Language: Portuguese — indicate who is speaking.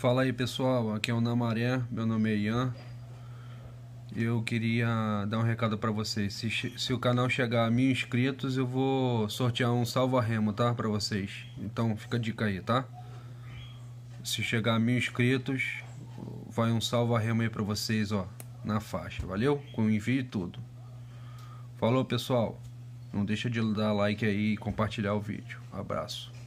Speaker 1: Fala aí pessoal, aqui é o Namaré, meu nome é Ian. Eu queria dar um recado para vocês. Se, se, o canal chegar a mil inscritos, eu vou sortear um salva-remo, tá? Para vocês. Então fica a dica aí, tá? Se chegar a mil inscritos, vai um salva-remo aí para vocês, ó. Na faixa, valeu? Com envio e tudo. Falou pessoal, não deixa de dar like aí e compartilhar o vídeo. Abraço.